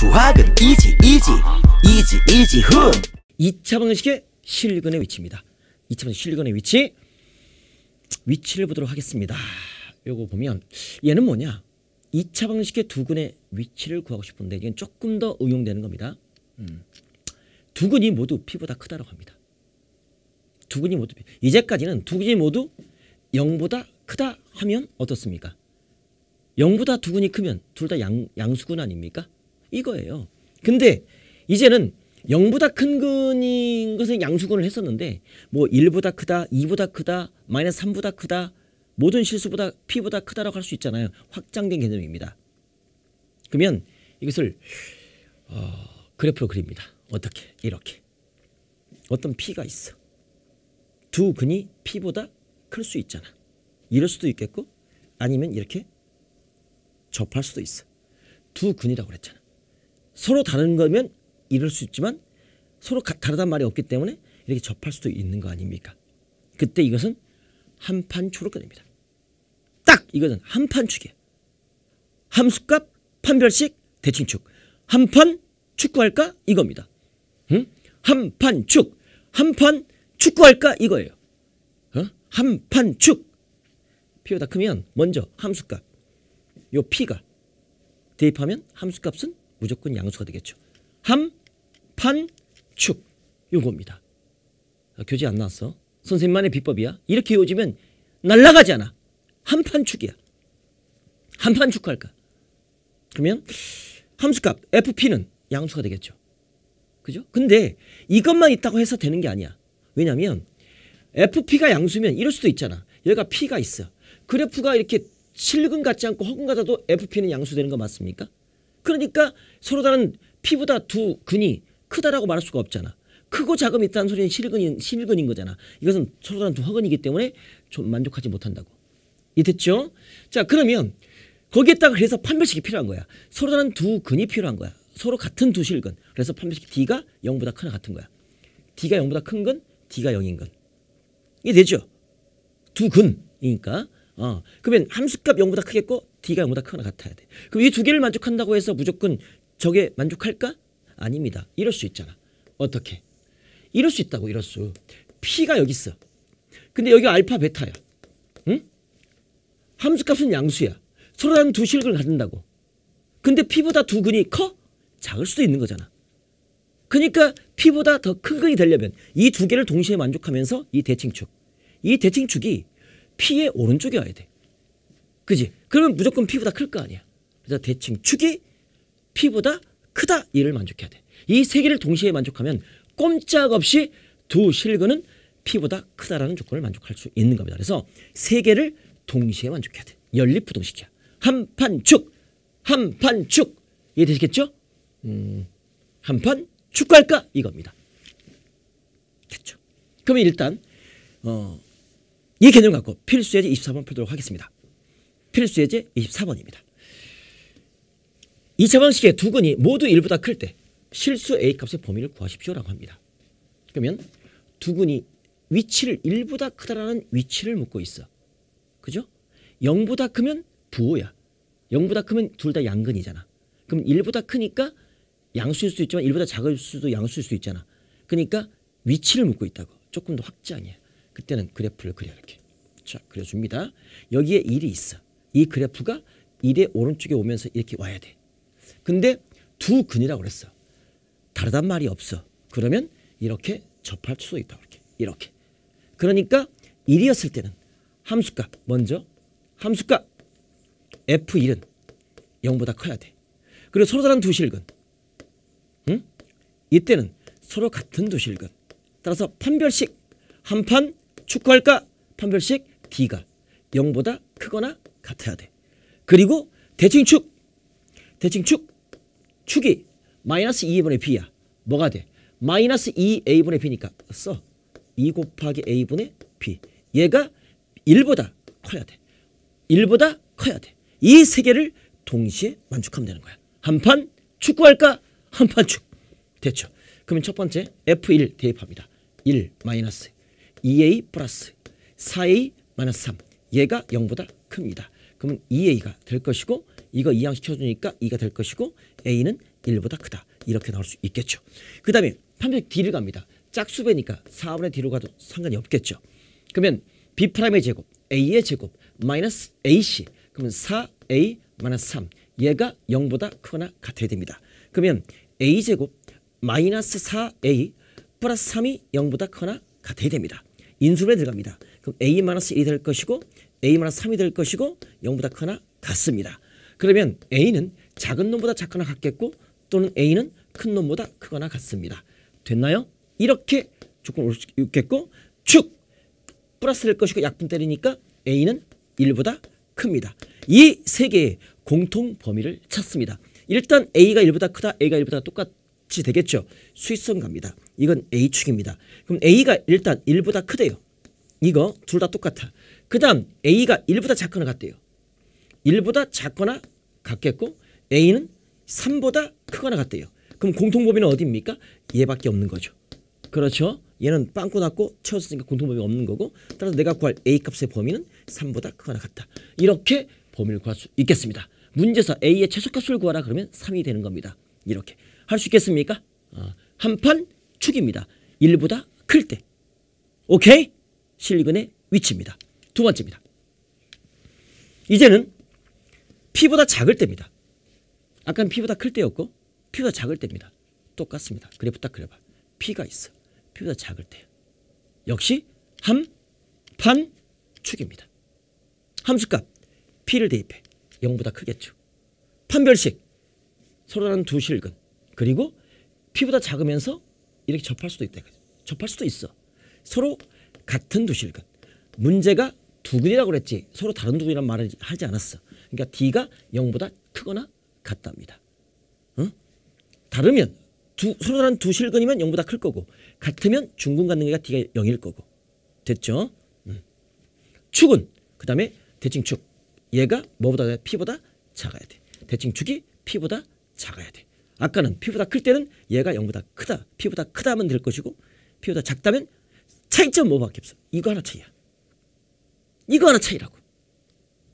수학은 이지 이지 이지 이지 훈 2차 방정식의 실근의 위치입니다 2차 방정식 실근의 위치 위치를 보도록 하겠습니다 요거 보면 얘는 뭐냐 2차 방정식의 두 근의 위치를 구하고 싶은데 이건 조금 더 응용되는 겁니다 음. 두 근이 모두 P보다 크다고 합니다 두 근이 모두 이제까지는 두 근이 모두 0보다 크다 하면 어떻습니까 0보다 두 근이 크면 둘 다 양수근 아닙니까 이거예요. 근데 이제는 0보다 큰 근인 것은 양수근을 했었는데 뭐 1보다 크다, 2보다 크다, 마이너스 3보다 크다 모든 실수보다 p보다 크다라고 할 수 있잖아요. 확장된 개념입니다. 그러면 이것을 어, 그래프로 그립니다. 어떻게? 이렇게. 어떤 p가 있어. 두 근이 p보다 클 수 있잖아. 이럴 수도 있겠고 아니면 이렇게 접할 수도 있어. 두 근이라고 그랬잖아. 서로 다른 거면 이럴 수 있지만 서로 다르단 말이 없기 때문에 이렇게 접할 수도 있는 거 아닙니까? 그때 이것은 한판 축으로 끝냅니다. 딱 이것은 한판 축이에요. 함수값, 판별식, 대칭축. 한판 축구할까? 이겁니다. 응? 한판 축. 한판 축구할까? 이거예요. 어? 한판 축. 피보다 크면 먼저 함수값. 요 P가 대입하면 함수값은 무조건 양수가 되겠죠. 함, 판, 축 요겁니다. 아, 교재 안 나왔어. 선생님만의 비법이야. 이렇게 외워지면 날라가잖아 한판축이야. 한판축 할까? 그러면 함수값 FP는 양수가 되겠죠. 그죠? 근데 이것만 있다고 해서 되는 게 아니야. 왜냐면 FP가 양수면 이럴 수도 있잖아. 여기가 P가 있어. 그래프가 이렇게 실근 같지 않고 허근 같아도 FP는 양수되는 거 맞습니까? 그러니까 서로 다른 피보다 두 근이 크다라고 말할 수가 없잖아. 크고 작음 있다는 소리는 실근인, 실근인 거잖아. 이것은 서로 다른 두 허근이기 때문에 좀 만족하지 못한다고. 이 됐죠? 자 그러면 거기에다가 그래서 판별식이 필요한 거야. 서로 다른 두 근이 필요한 거야. 서로 같은 두 실근. 그래서 판별식 D가 0보다 크나 같은 거야. D가 0보다 큰 근, D가 0인 근. 이게 되죠? 두 근이니까. 어. 그러면 함수값 0보다 크겠고 D가 0보다 크거나 같아야 돼. 그럼 이 두 개를 만족한다고 해서 무조건 저게 만족할까? 아닙니다. 이럴 수 있잖아. 어떻게? 이럴 수 있다고 이럴 수. P가 여기 있어. 근데 여기 알파 베타야. 응? 함수값은 양수야. 서로 다른 두 실근을 가진다고 근데 P보다 두 근이 커? 작을 수도 있는 거잖아. 그러니까 P보다 더 큰 근이 되려면 이 두 개를 동시에 만족하면서 이 대칭축. 이 대칭축이 P의 오른쪽에 와야 돼. 그지? 그러면 무조건 피보다클 거 아니야. 그래서 대칭 축이 P보다 크다 이를 만족해야 돼. 이 세 개를 동시에 만족하면 꼼짝없이 두 실근은 P보다 크다라는 조건을 만족할 수 있는 겁니다. 그래서 세 개를 동시에 만족해야 돼. 연립부동식이야. 한 판축, 한 판축 이해되시겠죠? 음, 한 판 축할까 이겁니다. 됐죠? 그러면 일단 어, 이 개념 갖고 필수에 24번 풀도록 하겠습니다. 필수 예제 24번입니다. 2차 방식의 두 근이 모두 1보다 클 때 실수 A값의 범위를 구하십시오라고 합니다. 그러면 두 근이 위치를 1보다 크다라는 위치를 묻고 있어. 그죠? 0보다 크면 부호야. 0보다 크면 둘 다 양근이잖아. 그럼 1보다 크니까 양수일 수 있지만 1보다 작을 수도 양수일 수 있잖아. 그러니까 위치를 묻고 있다고. 조금 더확장이 그때는 그래프를 그려 이렇게. 자 그려줍니다. 여기에 1이 있어. 이 그래프가 1의 오른쪽에 오면서 이렇게 와야 돼. 근데 두 근이라고 그랬어. 다르단 말이 없어. 그러면 이렇게 접할 수도 있다 이렇게. 이렇게. 그러니까 1이었을 때는 함수값 먼저 함수값 F1은 0보다 커야 돼. 그리고 서로 다른 두 실근. 응? 이때는 서로 같은 두 실근. 따라서 판별식 한 판 축구할까? 판별식 D가 0보다 크거나 같아야 돼. 그리고 대칭축. 대칭축. 축이 마이너스 2분의 b야. 뭐가 돼? 마이너스 2a분의 b니까 써. 2 곱하기 a분의 b. 얘가 1보다 커야 돼. 1보다 커야 돼. 이 세 개를 동시에 만족하면 되는 거야. 한 판 축구할까? 한 판 축. 됐죠. 그러면 첫 번째 F1 대입합니다. 1 마이너스 2A 플러스 4A 마이너스 3 얘가 0보다 큽니다. 그러면 2a가 될 것이고 이거 이항시켜주니까 2가 될 것이고 a는 1보다 크다. 이렇게 나올 수 있겠죠. 그 다음에 판별 d를 갑니다. 짝수배니까 4분의 d로 가도 상관이 없겠죠. 그러면 b'의 제곱, a의 제곱, 마이너스 ac 그러면 4a 마이너스 3 얘가 0보다 크거나 같아야 됩니다. 그러면 a제곱 마이너스 4a 플러스 3이 0보다 크거나 같아야 됩니다. 인수분해 들어갑니다. 그럼 a 마이너스 1이 될 것이고 a-3이 만한될 것이고 0보다 크거나 같습니다. 그러면 a는 작은 놈보다 작거나 같겠고 또는 a는 큰 놈보다 크거나 같습니다. 됐나요? 이렇게 조건 올수 있겠고 축 플러스 될 것이고 약분 때리니까 a는 1보다 큽니다. 이 세 개의 공통 범위를 찾습니다. 일단 a가 1보다 크다, a가 1보다 똑같이 되겠죠. 수익성 갑니다. 이건 a축입니다. 그럼 a가 일단 1보다 크대요. 이거 둘 다 똑같아. 그 다음 A가 1보다 작거나 같대요. 1보다 작거나 같겠고 A는 3보다 크거나 같대요. 그럼 공통범위는 어디입니까? 얘밖에 없는 거죠. 그렇죠? 얘는 빵꾸 났고 채웠으니까 공통범위 없는 거고 따라서 내가 구할 A값의 범위는 3보다 크거나 같다. 이렇게 범위를 구할 수 있겠습니다. 문제에서 A의 최소값을 구하라 그러면 3이 되는 겁니다. 이렇게. 할 수 있겠습니까? 어, 한판 축입니다. 1보다 클 때. 오케이? 실리근의 위치입니다. 두 번째입니다. 이제는 P보다 작을 때입니다. 아까는 P보다 클 때였고 P보다 작을 때입니다. 똑같습니다. 그래프 딱 그려봐. P가 있어. P보다 작을 때. 역시 함판 축입니다. 함수값 P를 대입해 0보다 크겠죠. 판별식 서로 다른 두 실근 그리고 P보다 작으면서 이렇게 접할 수도 있다. 접할 수도 있어. 서로 같은 두 실근 문제가 두근이라고 그랬지 서로 다른 두근이란 말을 하지 않았어. 그러니까 D가 0보다 크거나 같답니다. 응? 어? 다르면 두, 서로 다른 두 실근이면 0보다 클 거고 같으면 중근 갖는 게가 D가 0일 거고 됐죠? 음. 축은 그 다음에 대칭축 얘가 뭐보다 P보다 작아야 돼. 대칭축이 P보다 작아야 돼. 아까는 P보다 클 때는 얘가 0보다 크다. P보다 크다면 될 것이고 P보다 작다면 차이점 뭐밖에 없어. 이거 하나 차이야. 이거 하나 차이라고.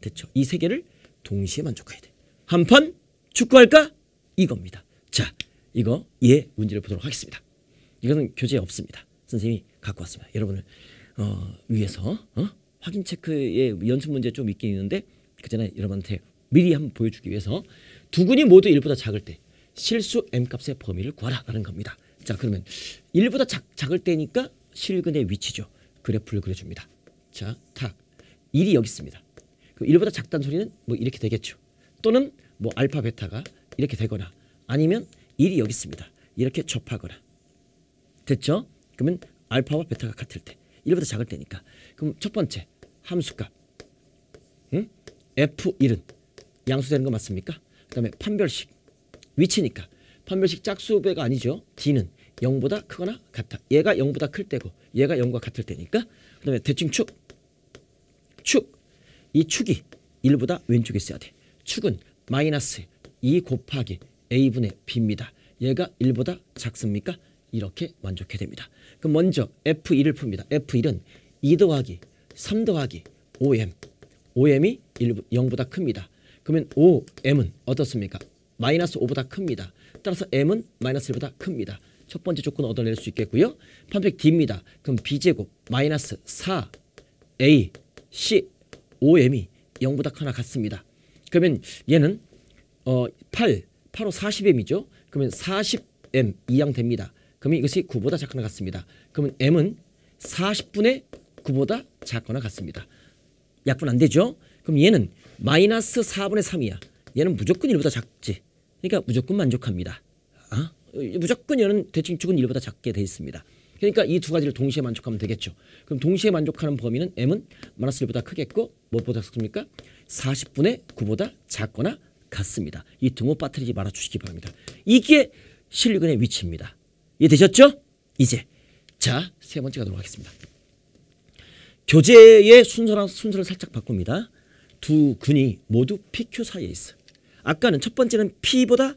됐죠? 이 세 개를 동시에 만족해야 돼. 한 판 축구할까? 이겁니다. 자, 이거 예 문제를 보도록 하겠습니다. 이거는 교재에 없습니다. 선생님이 갖고 왔습니다. 여러분을 어, 위해서 어? 확인 체크의 연습 문제 좀 있긴 있는데 그 전에 여러분한테 미리 한번 보여주기 위해서 두 군이 모두 1보다 작을 때 실수 m값의 범위를 구하라라는 겁니다. 자 그러면 1보다 작, 작을 때니까 실근의 위치죠. 그래프를 그려줍니다. 자, 탁. 1이 여기 있습니다. 그럼 1보다 작다는 소리는 뭐 이렇게 되겠죠. 또는 뭐 알파 베타가 이렇게 되거나 아니면 1이 여기 있습니다. 이렇게 접하거나 됐죠? 그러면 알파와 베타가 같을 때 1보다 작을 때니까 그럼 첫 번째 함수값 응? F1은 양수되는 거 맞습니까? 그 다음에 판별식 위치니까 판별식 짝수배가 아니죠. D는 0보다 크거나 같다. 얘가 0보다 클 때고 얘가 0과 같을 때니까 그 다음에 대칭축 축. 이 축이 1보다 왼쪽에 있어야 돼. 축은 마이너스 2 곱하기 a분의 b입니다. 얘가 1보다 작습니까? 이렇게 만족해 됩니다. 그럼 먼저 f1을 풉니다. f1은 2 더하기 3 더하기 5m. 5m이 0보다 큽니다. 그러면 5m은 어떻습니까? 마이너스 5보다 큽니다. 따라서 m은 마이너스 1보다 큽니다. 첫 번째 조건 얻어낼 수 있겠고요. 판백 d입니다. 그럼 b제곱 마이너스 4a C, OM이 0보다 크나 같습니다. 그러면 얘는 어, 8, 8호 40M이죠. 그러면 40M 이양 됩니다. 그러면 이것이 9보다 작거나 같습니다. 그러면 M은 40분의 9보다 작거나 같습니다. 약분 안 되죠? 그럼 얘는 마이너스 4분의 3이야. 얘는 무조건 1보다 작지. 그러니까 무조건 만족합니다. 아? 무조건 얘는 대칭축은 1보다 작게 돼 있습니다. 그러니까 이 두 가지를 동시에 만족하면 되겠죠. 그럼 동시에 만족하는 범위는 m은 마이너스 1보다 크겠고 무엇보다 작습니까? 40분의 9보다 작거나 같습니다. 이 등호 빠뜨리지 말아주시기 바랍니다. 이게 실리근의 위치입니다. 이해되셨죠? 이제 자 세 번째 가도록 하겠습니다. 교재의 순서랑 순서를 살짝 바꿉니다. 두 근이 모두 PQ 사이에 있어. 아까는 첫 번째는 P보다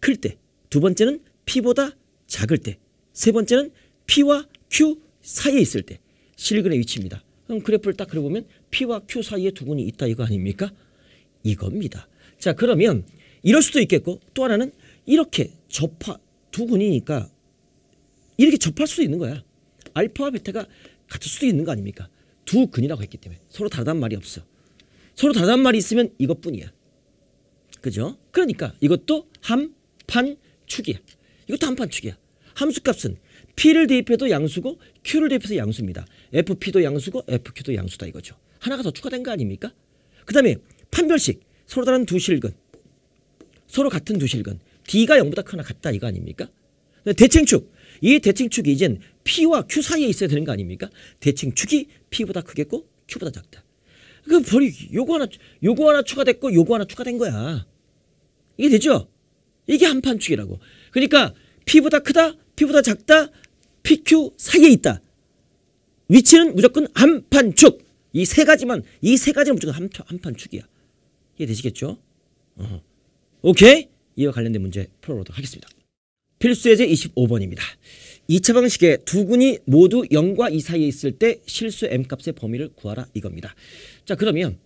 클 때, 두 번째는 P보다 작을 때, 세 번째는 P와 Q 사이에 있을 때 실근의 위치입니다. 그럼 그래프를 딱 그려보면 P와 Q 사이에 두근이 있다 이거 아닙니까? 이겁니다. 자 그러면 이럴 수도 있겠고 또 하나는 이렇게 접하 두근이니까 이렇게 접할 수도 있는 거야. 알파와 베타가 같을 수도 있는 거 아닙니까? 두 근이라고 했기 때문에 서로 다르 말이 없어. 서로 다르 말이 있으면 이것뿐이야. 그죠? 그러니까 이것도 함, 판, 축이야. 이것도 함, 판, 축이야. 함수값은 P를 대입해도 양수고 Q를 대입해서 양수입니다. FP도 양수고 FQ도 양수다 이거죠. 하나가 더 추가된 거 아닙니까? 그 다음에 판별식 서로 다른 두 실근 서로 같은 두 실근 D가 0보다 크나 같다 이거 아닙니까? 대칭축 이 대칭축이 이젠 P와 Q 사이에 있어야 되는 거 아닙니까? 대칭축이 P보다 크겠고 Q보다 작다. 그 벌이 요거 하나 요거 하나 추가됐고 요거 하나 추가된 거야. 이게 되죠? 이게 한판축이라고. 그러니까 P보다 크다, P보다 작다, PQ 사이에 있다. 위치는 무조건 한판축. 이 세 가지만 이 세 가지는 무조건 한, 한판축이야. 이해되시겠죠? 어. 오케이? 이와 관련된 문제 풀어보도록 하겠습니다. 필수예제 25번입니다. 2차 방식에두 군이 모두 0과 2 사이에 있을 때 실수 m값의 범위를 구하라 이겁니다. 자 그러면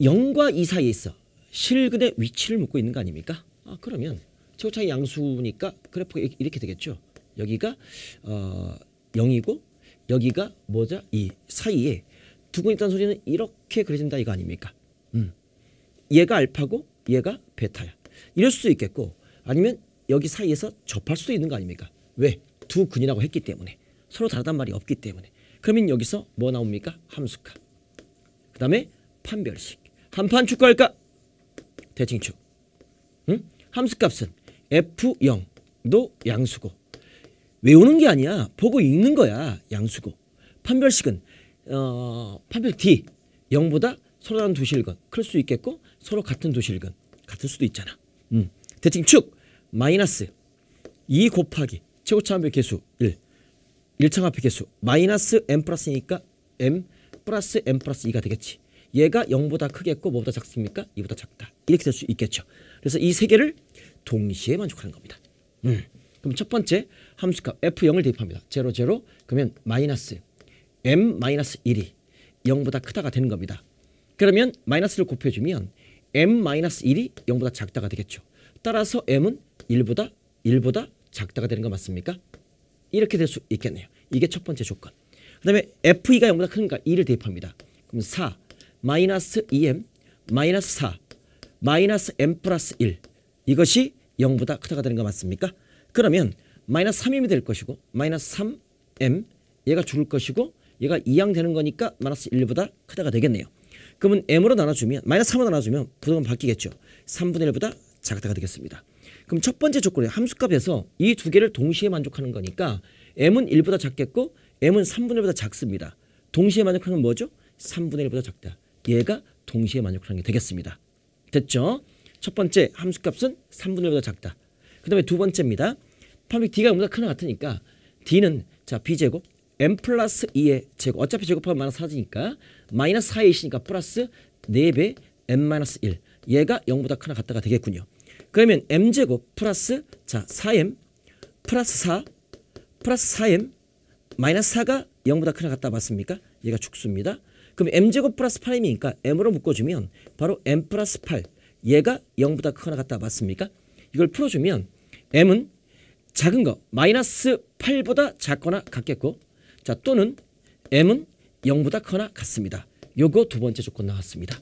0과 2 사이에 있어 실근의 위치를 묻고 있는 거 아닙니까? 아 그러면 최고차이 양수니까 그래프가 이렇게 되겠죠. 여기가 어 0이고 여기가 뭐죠? 이 사이에 두고 있다는 소리는 이렇게 그려진다 이거 아닙니까? 음. 얘가 알파고 얘가 베타야. 이럴 수도 있겠고 아니면 여기 사이에서 접할 수도 있는 거 아닙니까? 왜? 두 근이라고 했기 때문에 서로 다르단 말이 없기 때문에 그러면 여기서 뭐 나옵니까? 함수값 그 다음에 판별식 한판 축구할까? 대칭축 응? 음? 함수값은 F0도 양수고 외우는 게 아니야. 보고 읽는 거야. 양수고. 판별식은 어, 판별 D 0보다 서로 다른 도실근 클 수 있겠고 서로 같은 도실근 같을 수도 있잖아. 음. 대칭 축 마이너스 2 곱하기 최고차 한별 개수 1 1차함별 개수 마이너스 m 플러스니까 m 플러스 m 플러스 2가 되겠지. 얘가 0보다 크겠고 뭐보다 작습니까? 2보다 작다. 이렇게 될 수 있겠죠. 그래서 이 세 개를 동시에 만족하는 겁니다. 음. 그럼 첫 번째 함수값 F0을 대입합니다. 0, 0 그러면 마이너스 M 마이너스 1이 0보다 크다가 되는 겁니다. 그러면 마이너스를 곱해주면 M 마이너스 1이 0보다 작다가 되겠죠. 따라서 M은 1보다 1보다 작다가 되는 거 맞습니까? 이렇게 될 수 있겠네요. 이게 첫 번째 조건. 그 다음에 F2가 0보다 크니까 2를 대입합니다. 그럼 4 마이너스 2M 마이너스 4 마이너스 M 플러스 1 이것이 0보다 크다가 되는 거 맞습니까? 그러면 마이너스 3m이 될 것이고 마이너스 3m 얘가 줄을 것이고 얘가 2항 되는 거니까 마이너스 1보다 크다가 되겠네요. 그러면 m으로 나눠주면 마이너스 3으로 나눠주면 부동은 바뀌겠죠. 3분의 1보다 작다가 되겠습니다. 그럼 첫 번째 조건이 함수값에서 이 두 개를 동시에 만족하는 거니까 m은 1보다 작겠고 m은 3분의 1보다 작습니다. 동시에 만족하는 건 뭐죠? 3분의 1보다 작다. 얘가 동시에 만족하는 게 되겠습니다. 됐죠? 첫 번째 함수값은 3분의 1보다 작다. 그 다음에 두 번째입니다. 8분 D가 0보다 크나 같으니까 D는 자 B제곱 M 플러스 2의 제곱 어차피 제곱하면 마이너스 4니까 마이너스 4의 2이니까 플러스 4배 M 마이너스 1 얘가 0보다 크나 같다가 되겠군요. 그러면 M제곱 플러스 자 4M 플러스 4 플러스 4M 마이너스 4가 0보다 크나 같다 맞습니까? 얘가 축수입니다. 그럼 m제곱 플러스 8이니까 m으로 묶어주면 바로 m 플러스 8 얘가 0보다 크나 같다 맞습니까? 이걸 풀어주면 m은 작은 거 마이너스 8보다 작거나 같겠고 자 또는 m은 0보다 커나 같습니다. 요거 두 번째 조건 나왔습니다.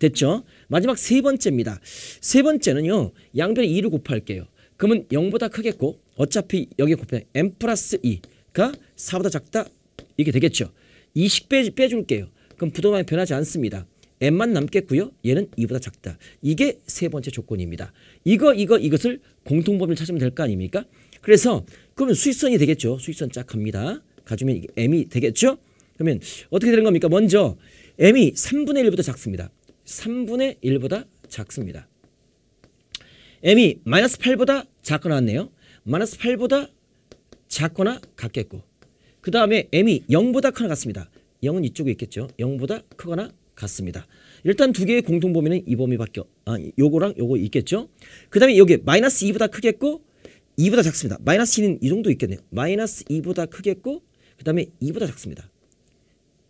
됐죠? 마지막 세 번째입니다. 세 번째는요. 양변에 2를 곱할게요. 그러면 0보다 크겠고 어차피 여기 곱해 m 플러스 2가 4보다 그러니까 작다 이게 되겠죠. 20 빼, 빼줄게요. 그럼 부도만 변하지 않습니다. m만 남겠고요. 얘는 2보다 작다. 이게 세 번째 조건입니다. 이거 이거 이것을 공통범위를 찾으면 될 거 아닙니까? 그래서 그러면 수익선이 되겠죠. 수익선 쫙 갑니다. 가주면 이게 M이 되겠죠. 그러면 어떻게 되는 겁니까? 먼저 M이 3분의 1보다 작습니다. 3분의 1보다 작습니다. M이 마이너스 8보다 작거나 같네요. 마이너스 8보다 작거나 같겠고 그 다음에 M이 0보다 크거나 같습니다. 0은 이쪽에 있겠죠. 0보다 크거나 같습니다. 일단 두 개의 공통 범위는 이 범위밖에 아 요거랑 요거 있겠죠. 그 다음에 여기 마이너스 2보다 크겠고 2보다 작습니다. 마이너스 2는 이 정도 있겠네요. 마이너스 2보다 크겠고 그 다음에 2보다 작습니다.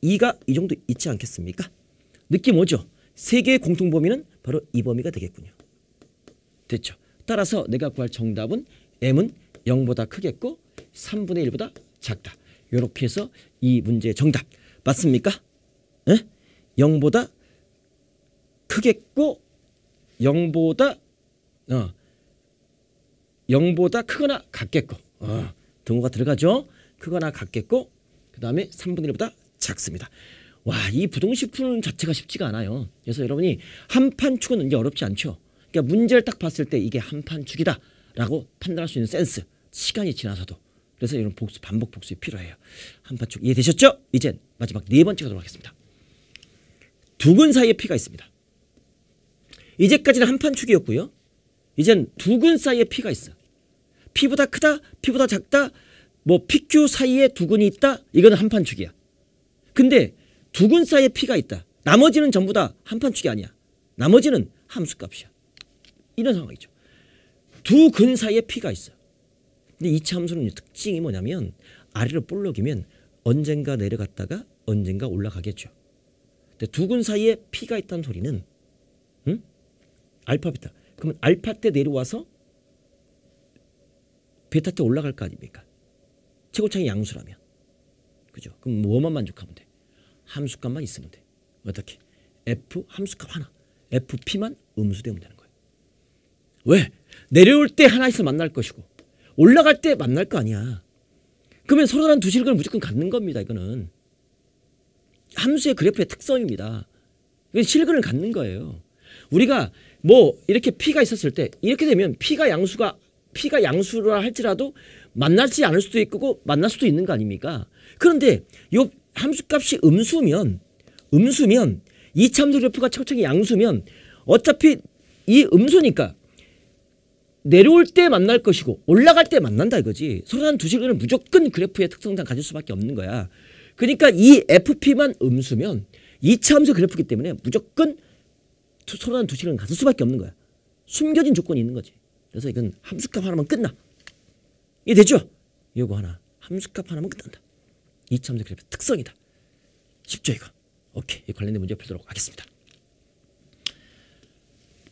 2가 이 정도 있지 않겠습니까? 느낌 오죠? 세 개의 공통 범위는 바로 이 범위가 되겠군요. 됐죠? 따라서 내가 구할 정답은 m은 0보다 크겠고 3분의 1보다 작다. 이렇게 해서 이 문제의 정답 맞습니까? 에? 0보다 크겠고 0보다 어, 0보다 크거나 같겠고 어, 등호가 들어가죠. 크거나 같겠고 그 다음에 3분의 1보다 작습니다. 와이 부동식 푸는 자체가 쉽지가 않아요. 그래서 여러분이 한판 축은 이제 어렵지 않죠. 그러니까 문제를 딱 봤을 때 이게 한판 축이다 라고 판단할 수 있는 센스 시간이 지나서도 그래서 이런 복수 반복 복수 필요해요. 한판 축 이해되셨죠? 이제 마지막 네 번째 가도록 하겠습니다. 두근 사이에 피가 있습니다. 이제까지는 한판 축이었고요. 이젠 두근 사이에 피가 있어. 피보다 크다, 피보다 작다, 뭐 PQ 사이에 두 근이 있다. 이건 한판축이야. 근데 두근 사이에 피가 있다. 나머지는 전부 다 한판축이 아니야. 나머지는 함수값이야. 이런 상황이죠. 두근 사이에 피가 있어. 근데 이차 함수는 특징이 뭐냐면 아래로 볼록이면 언젠가 내려갔다가 언젠가 올라가겠죠. 근데 두근 사이에 피가 있다는 소리는 응? 알파베다 그러면 알파 때 내려와서 베타 때 올라갈 거 아닙니까? 최고창이 양수라면. 그죠? 그럼 뭐만 만족하면 돼? 함수값만 있으면 돼. 어떻게? f 함수값 하나. fp만 음수되면 되는 거예요. 왜? 내려올 때 하나 씩어 만날 것이고 올라갈 때 만날 거 아니야. 그러면 서로 다른 두 실근을 무조건 갖는 겁니다. 이거는. 함수의 그래프의 특성입니다. 실근을 갖는 거예요. 우리가 뭐 이렇게 P가 있었을 때 이렇게 되면 P가 양수가 P가 양수라 할지라도 만나지 않을 수도 있고 만날 수도 있는 거 아닙니까? 그런데 요 함수값이 음수면 음수면 이참수 그래프가 척척이 양수면 어차피 이 음수니까 내려올 때 만날 것이고 올라갈 때 만난다 이거지. 서로한 두 식은 무조건 그래프의 특성상 가질 수밖에 없는 거야. 그러니까 이 FP만 음수면 이차함수 그래프기 때문에 무조건 소론한두 시간 가서 수밖에 없는 거야. 숨겨진 조건이 있는 거지. 그래서 이건 함수값 하나만 끝나. 이게 되죠? 요거 하나. 함수값 하나만 끝난다. 이차함수 그래프 특성이다. 쉽죠 이거? 오케이. 이 관련된 문제 풀도록 하겠습니다.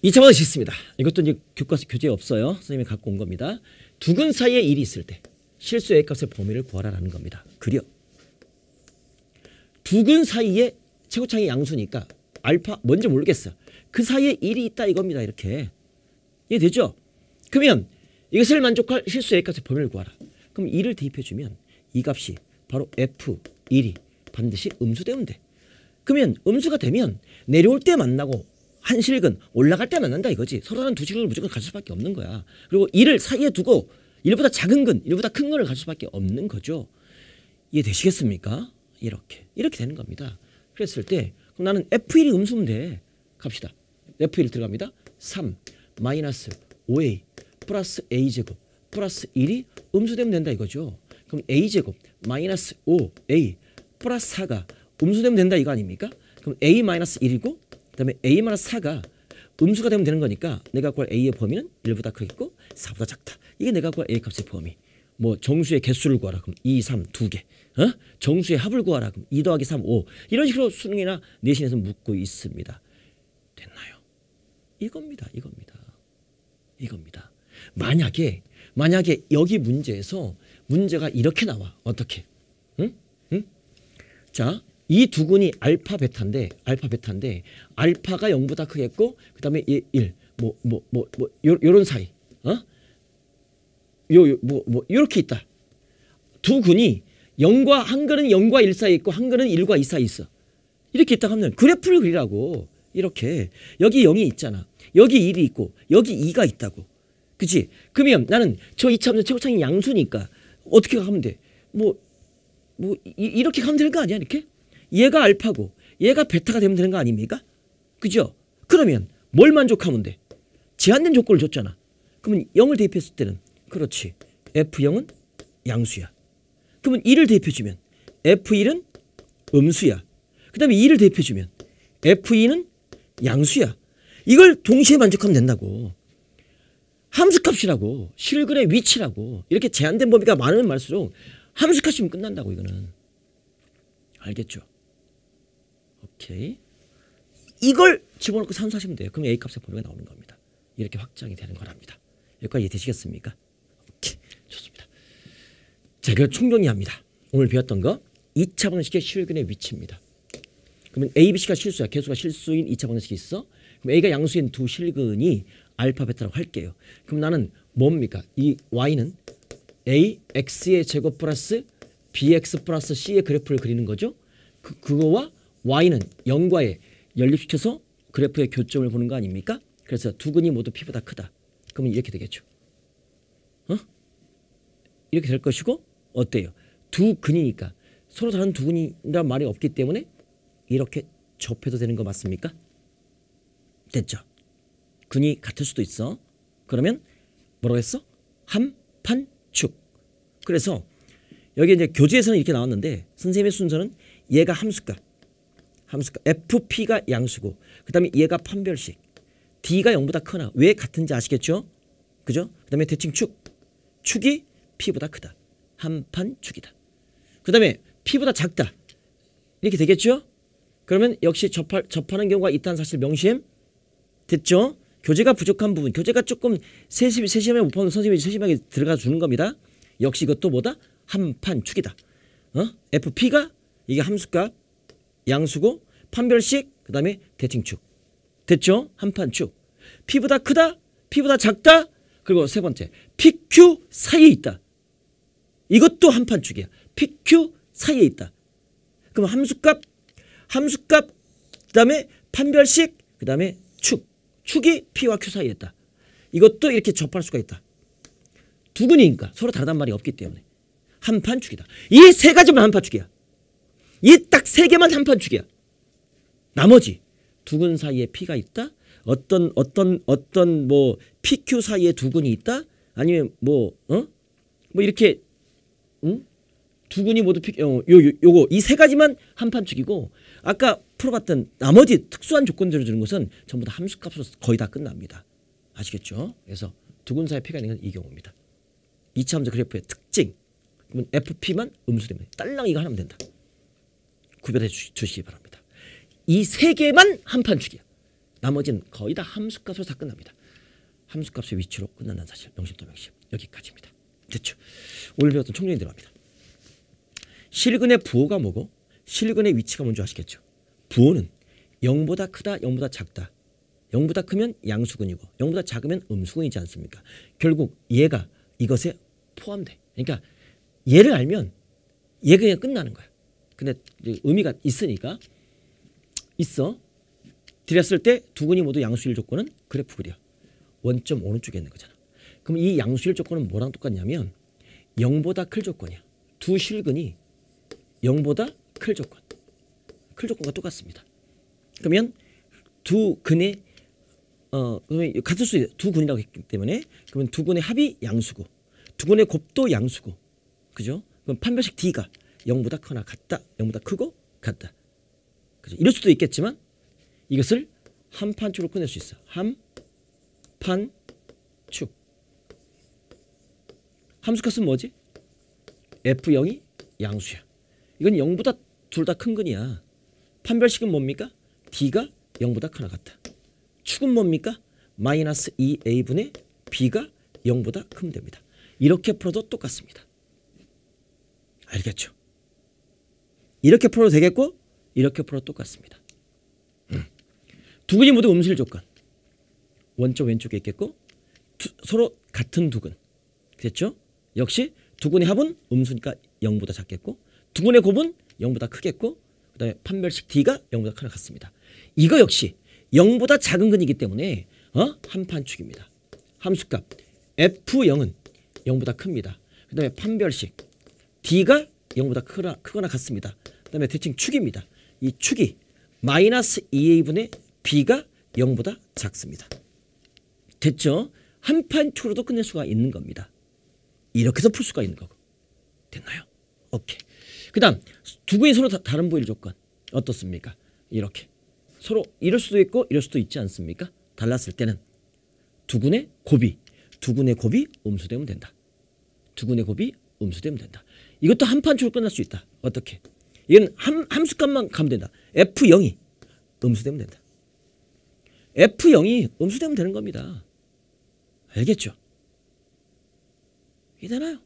이차 문제 있습니다. 이것도 이제 교과서 교재에 없어요. 선생님이 갖고 온 겁니다. 두근 사이에 일이 있을 때 실수의 값의 범위를 구하라라는 겁니다. 그려. 두근 사이에 최고창의 양수니까 알파 뭔지 모르겠어. 요그 사이에 일이 있다 이겁니다. 이렇게. 이해되죠? 그러면 이것을 만족할 실수의 값의 범위를 구하라. 그럼 2를 대입해주면 이 값이 바로 F1이 반드시 음수되면 돼. 그러면 음수가 되면 내려올 때 만나고 한 실근 올라갈 때 만난다 이거지. 서로 는두 실근을 무조건 갈 수밖에 없는 거야. 그리고 1을 사이에 두고 1보다 작은 근, 1보다 큰 근을 갈 수밖에 없는 거죠. 이해되시겠습니까? 이렇게. 이렇게 되는 겁니다. 그랬을 때 그럼 나는 F1이 음수면 돼. 갑시다. F1 들어갑니다. 3 마이너스 5A 플러스 A제곱 플러스 1이 음수되면 된다 이거죠. 그럼 A제곱 마이너스 5A 플러스 4가 음수되면 된다 이거 아닙니까? 그럼 A 1이고 그 다음에 A 이 4가 음수가 되면 되는 거니까 내가 구할 A의 범위는 1보다 크겠고 4보다 작다. 이게 내가 구할 A 값의 범위. 뭐 정수의 개수를 구하라 그럼 2, 3 두 개. 어? 정수의 합을 구하라 그럼 2 더하기 3, 5. 이런 식으로 수능이나 내신에서 묻고 있습니다. 됐나요? 이겁니다. 이겁니다. 이겁니다. 만약에 만약에 여기 문제에서 문제가 이렇게 나와. 어떻게? 응? 응? 자, 이 두 군이 알파 베타인데 알파 베타인데 알파가 0보다 크겠고 그다음에 1뭐뭐 뭐뭐 뭐, 뭐, 뭐, 요런 사이. 어? 요 뭐뭐 뭐, 요렇게 있다. 두 군이 0과 한 글은 0과 1 사이 있고 한 글은 1과 2 사이 있어. 이렇게 있다 하면 그래프를 그리라고. 이렇게 여기 0이 있잖아. 여기 1이 있고 여기 2가 있다고. 그치? 그러면 나는 저 2차함수 최고창이 양수니까 어떻게 가면 돼? 뭐, 뭐 이, 렇게 가면 되는 거 아니야 이렇게? 얘가 알파고 얘가 베타가 되면 되는 거 아닙니까? 그죠? 그러면 뭘 만족하면 돼? 제한된 조건을 줬잖아. 그러면 0을 대입했을 때는 그렇지. F0은 양수야. 그러면 1을 대입해주면 F1은 음수야. 그 다음에 2를 대입해주면 F2는 양수야. 이걸 동시에 만족하면 된다고. 함수값이라고 실근의 위치라고 이렇게 제한된 범위가 많으면 많을수록 함수값이면 끝난다고 이거는. 알겠죠? 오케이. 이걸 집어넣고 산수하시면 돼요. 그럼 A값의 범위가 나오는 겁니다. 이렇게 확장이 되는 거랍니다. 여기까지 이해 되시겠습니까? 오케이. 좋습니다. 자, 그럼 총정리합니다. 오늘 배웠던 거 2차 방정식의 실근의 위치입니다. 그러면 A, B, C가 실수야. 개수가 실수인 2차 방정식이 있어. A가 양수인 두 실근이 알파 베타라고 할게요. 그럼 나는 뭡니까? 이 Y는 A, X의 제곱 플러스 BX 플러스 C의 그래프를 그리는 거죠. 그, 그거와 Y는 0과에 연립시켜서 그래프의 교점을 보는 거 아닙니까? 그래서 두 근이 모두 P보다 크다. 그러면 이렇게 되겠죠. 어? 이렇게 될 것이고 어때요? 두 근이니까 서로 다른 두 근이란 말이 없기 때문에 이렇게 접해도 되는 거 맞습니까? 됐죠. 군이 같을 수도 있어. 그러면 뭐라고 했어? 함판축. 그래서 여기 이제 교재에서는 이렇게 나왔는데 선생님의 순서는 얘가 함수값. 함수값 FP가 양수고 그다음에 얘가 판별식. D가 0보다 크나. 왜 같은지 아시겠죠? 그죠? 그다음에 대칭 축. 축이 P보다 크다. 한판축이다. 그다음에 P보다 작다. 이렇게 되겠죠? 그러면 역시 접할, 접하는 경우가 있다는 사실 명심 됐죠? 교재가 부족한 부분, 교재가 조금 세심, 세심하게 못 보는 선생님이 세심하게 들어가 주는 겁니다. 역시 이것도 뭐다? 한판 축이다. 어? FP가 이게 함수값, 양수고 판별식, 그 다음에 대칭축. 됐죠? 한판 축. P보다 크다, P보다 작다, 그리고 세 번째 PQ 사이에 있다. 이것도 한판 축이야. PQ 사이에 있다. 그럼 함수값, 함수값, 그 다음에 판별식, 그 다음에 축이 P와 Q 사이에 있다. 이것도 이렇게 접할 수가 있다. 두 근이니까 서로 다르단 말이 없기 때문에 한 판 축이다. 이 세 가지만 한 판 축이야. 이 딱 세 개만 한 판 축이야. 나머지 두근 사이에 P가 있다. 어떤 어떤 어떤 뭐 PQ 사이에 두 근이 있다. 아니면 뭐어뭐 어? 뭐 이렇게 응? 두 근이 모두 피, 어, 요, 요, 요거 이 세 가지만 한 판 축이고 아까 풀어봤던 나머지 특수한 조건들을 주는 것은 전부 다 함수값으로 거의 다 끝납니다. 아시겠죠? 그래서 두군사의 피가 있는 건이 경우입니다. 2차 함수 그래프의 특징 그러면 FP만 음수되면 딸랑 이거 하면 된다. 구별해 주, 시기 바랍니다. 이 세 개만 한 판 축이야. 나머지는 거의 다 함수값으로 다 끝납니다. 함수값의 위치로 끝난다는 사실 명심도 명심 여기까지입니다. 됐죠? 오늘 배웠던 총론이 들어갑니다. 실근의 부호가 뭐고 실근의 위치가 뭔지 아시겠죠? 부호는 0보다 크다 0보다 작다 0보다 크면 양수근이고 0보다 작으면 음수근이지 않습니까 결국 얘가 이것에 포함돼 그러니까 얘를 알면 얘 그냥 끝나는 거야 근데 의미가 있으니까 있어 드렸을 때 두 근이 모두 양수일 조건은 그래프 그려 원점 오른쪽에 있는 거잖아 그럼 이 양수일 조건은 뭐랑 똑같냐면 0보다 클 조건이야 두 실근이 0보다 클 조건 흘 조건과 똑같습니다. 그러면 두 근의 어 그러면 같을 수 있어요. 두 근이라고 했기 때문에 그러면 두 근의 합이 양수고 두 근의 곱도 양수고 그죠? 그럼 판별식 D가 0보다 크거나 같다 0보다 크고 같다 그죠? 이럴 수도 있겠지만 이것을 한판축으로 끝낼 수 있어 한판축 함수값은 뭐지? F0이 양수야 이건 0보다 둘 다 큰 근이야 판별식은 뭡니까? D가 0보다 크나 같다. 축은 뭡니까? 마이너스 2A분의 B가 0보다 크면 됩니다. 이렇게 풀어도 똑같습니다. 알겠죠? 이렇게 풀어도 되겠고 이렇게 풀어도 똑같습니다. 음. 두 근이 모두 음실 조건. 원쪽 왼쪽에 있겠고 두, 서로 같은 두근. 됐죠? 역시 두 근의 합은 음수니까 0보다 작겠고 두 근의 곱은 0보다 크겠고 그다음에 네, 판별식 D가 0보다 크나 같습니다. 이거 역시 0보다 작은 근이기 때문에 어? 한판축입니다. 함수값 F0은 0보다 큽니다. 그 다음에 판별식 D가 0보다 크나, 크거나 같습니다. 그 다음에 대칭 축입니다. 이 축이 마이너스 2A분의 B가 0보다 작습니다. 됐죠? 한판축으로도 끝낼 수가 있는 겁니다. 이렇게 해서 풀 수가 있는 거고. 됐나요? 오케이. 그다음 두 분이 서로 다른 보일 조건 어떻습니까? 이렇게 서로 이럴 수도 있고 이럴 수도 있지 않습니까? 달랐을 때는 두 군의 곱이 두 군의 곱이 음수되면 된다. 두 군의 곱이 음수되면 된다. 이것도 한판출로 끝날 수 있다. 어떻게? 이건 함, 함수값만 가면 된다. F0이 음수되면 된다. F0이 음수되면 되는 겁니다. 알겠죠? 이해되나요?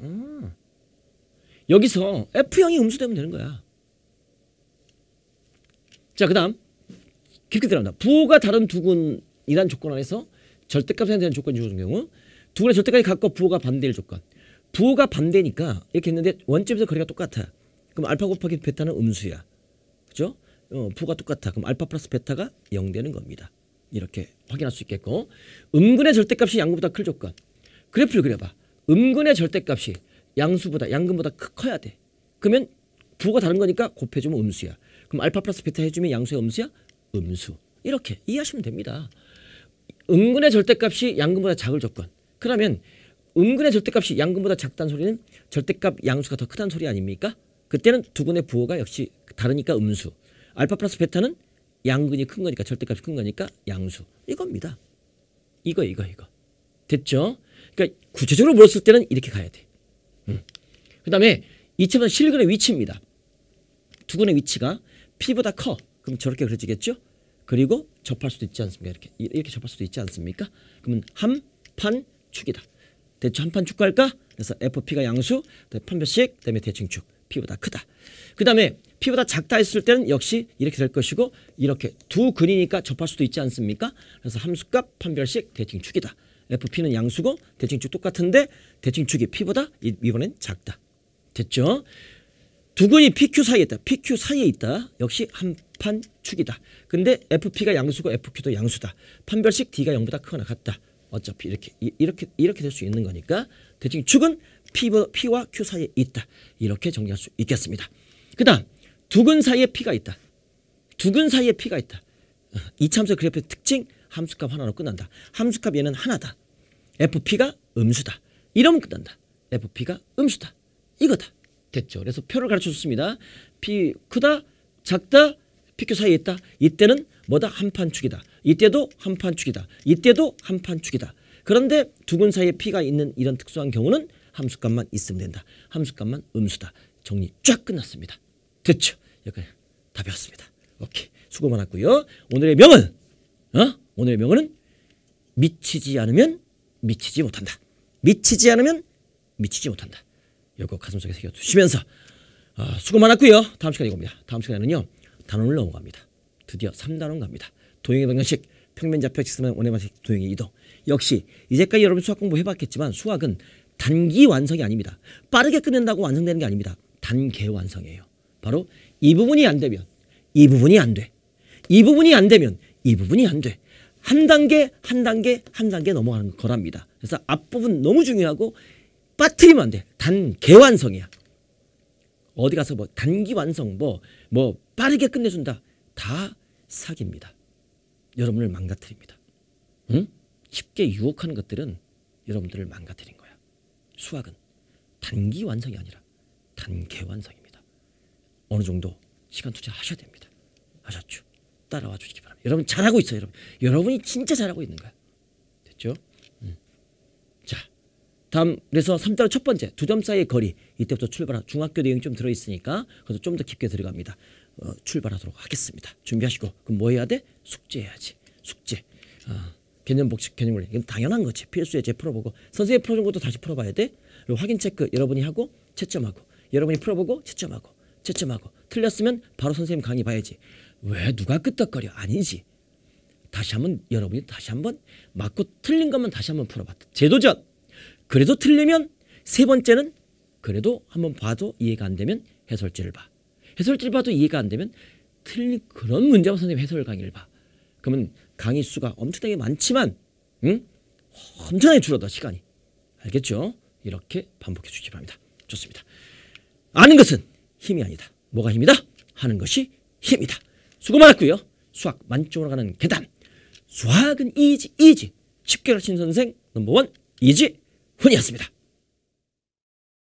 음. 여기서 F형이 음수되면 되는 거야. 자, 그 다음 깊게 들어갑니다. 부호가 다른 두군이란 조건 안에서 절대값에 대한 조건이 주어진 경우 두군의 절대값이 같고 부호가 반대일 조건 부호가 반대니까 이렇게 했는데 원점에서 거리가 똑같아. 그럼 알파 곱하기 베타는 음수야. 그죠? 어, 부호가 똑같아. 그럼 알파 플러스 베타가 0 되는 겁니다. 이렇게 확인할 수 있겠고 음근의 절대값이 양근보다 클 조건 그래프를 그려봐. 음근의 절대값이 양수보다 양금보다 커야 돼. 그러면 부호가 다른 거니까 곱해주면 음수야. 그럼 알파 플러스 베타 해주면 양수의 음수야? 음수. 이렇게 이해하시면 됩니다. 음근의 절대값이 양금보다 작을 조건. 그러면 음근의 절대값이 양금보다 작다는 소리는 절대값 양수가 더 크다는 소리 아닙니까? 그때는 두근의 부호가 역시 다르니까 음수. 알파 플러스 베타는 양근이 큰 거니까 절대값이 큰 거니까 양수. 이겁니다. 이거 이거 이거. 됐죠? 그러니까 구체적으로 물었을 때는 이렇게 가야 돼. 그 다음에 이체보 실근의 위치입니다. 두근의 위치가 피보다 커. 그럼 저렇게 그려지겠죠? 그리고 접할 수도 있지 않습니까? 이렇게 이렇게 접할 수도 있지 않습니까? 그러면 한판 축이다. 대충 한판 축할까? 그래서 FP가 양수, 판별식, 그다음에 대칭축 피보다 크다. 그 다음에 피보다 작다 했을 때는 역시 이렇게 될 것이고 이렇게 두 근이니까 접할 수도 있지 않습니까? 그래서 함수값, 판별식, 대칭축이다. FP는 양수고 대칭축 똑같은데 대칭축이 피보다 이번엔 작다. 됐죠? 두근이 PQ 사이에 있다. PQ 사이에 있다. 역시 한 판 축이다. 근데 FP가 양수고 FQ도 양수다. 판별식 D가 0보다 크거나 같다. 어차피 이렇게 이렇게 이렇게 될 수 있는 거니까 대칭 축은 P, 와 Q 사이에 있다. 이렇게 정리할 수 있겠습니다. 그 다음 두근 사이에 P가 있다. 두근 사이에 P가 있다. 이참수 그래프의 특징 함수값 하나로 끝난다. 함수값 얘는 하나다. FP가 음수다. 이러면 끝난다. FP가 음수다. 이거다. 됐죠. 그래서 표를 가르쳐 줬습니다. 피 크다, 작다, 피큐 사이에 있다. 이때는 뭐다? 한판축이다. 이때도 한판축이다. 이때도 한판축이다. 그런데 두 근 사이에 피가 있는 이런 특수한 경우는 함수값만 있으면 된다. 함수값만 음수다. 정리 쫙 끝났습니다. 됐죠? 여기까지 답이 웠습니다 오케이. 수고 많았고요. 오늘의 명언! 어? 오늘의 명언은 미치지 않으면 미치지 못한다. 미치지 않으면 미치지 못한다. 여고 가슴속에 새겨두시면서 어, 아, 수고 많았고요. 다음 시간에 이겁니다. 다음 시간에는요. 단원을 넘어갑니다. 드디어 3단원 갑니다. 도형의 방정식, 평면좌표, 직수면 원의방식, 도형의 이동. 역시 이제까지 여러분 수학 공부해봤겠지만 수학은 단기 완성이 아닙니다. 빠르게 끝낸다고 완성되는 게 아닙니다. 단계 완성이에요. 바로 이 부분이 안 되면 이 부분이 안 돼. 이 부분이 안 되면 이 부분이 안 돼. 한 단계 한 단계 한 단계 넘어가는 거랍니다. 그래서 앞부분 너무 중요하고 빠트리면 안 돼. 단 개완성이야. 어디 가서 뭐 단기 완성 뭐뭐 뭐 빠르게 끝내준다. 다 사기입니다. 여러분을 망가뜨립니다. 응? 쉽게 유혹하는 것들은 여러분들을 망가뜨린 거야. 수학은 단기 완성이 아니라 단계 완성입니다. 어느 정도 시간 투자하셔야 됩니다. 아셨죠? 따라와 주시기 바랍니다. 여러분 잘하고 있어요. 여러분. 여러분이 진짜 잘하고 있는 거야. 됐죠? 다음 그래서 3점 첫 번째 두 점 사이의 거리 이때부터 출발하 중학교 내용이 좀 들어있으니까 그래서 좀 더 깊게 들어갑니다. 어, 출발하도록 하겠습니다. 준비하시고 그럼 뭐 해야 돼? 숙제해야지. 숙제. 어, 개념 복식 개념 원리 이건 당연한 거지. 필수 예제 풀어보고 선생님이 풀어준 것도 다시 풀어봐야 돼. 그리고 확인 체크 여러분이 하고 채점하고 여러분이 풀어보고 채점하고 채점하고 틀렸으면 바로 선생님 강의 봐야지. 왜 누가 끄떡거려? 아니지. 다시 한번 여러분이 다시 한번 맞고 틀린 것만 다시 한번 풀어봤다. 재도전! 그래도 틀리면 세 번째는 그래도 한번 봐도 이해가 안 되면 해설지를 봐. 해설지를 봐도 이해가 안 되면 틀린 그런 문제만 선생님 해설 강의를 봐. 그러면 강의 수가 엄청나게 많지만 응? 엄청나게 줄어들어 시간이. 알겠죠? 이렇게 반복해 주시기 바랍니다. 좋습니다. 아는 것은 힘이 아니다. 뭐가 힘이다? 하는 것이 힘이다. 수고 많았고요. 수학 만점으로 가는 계단. 수학은 이지 이지. 쉽게 가르친 선생 넘버원 이지. 훈이었습니다.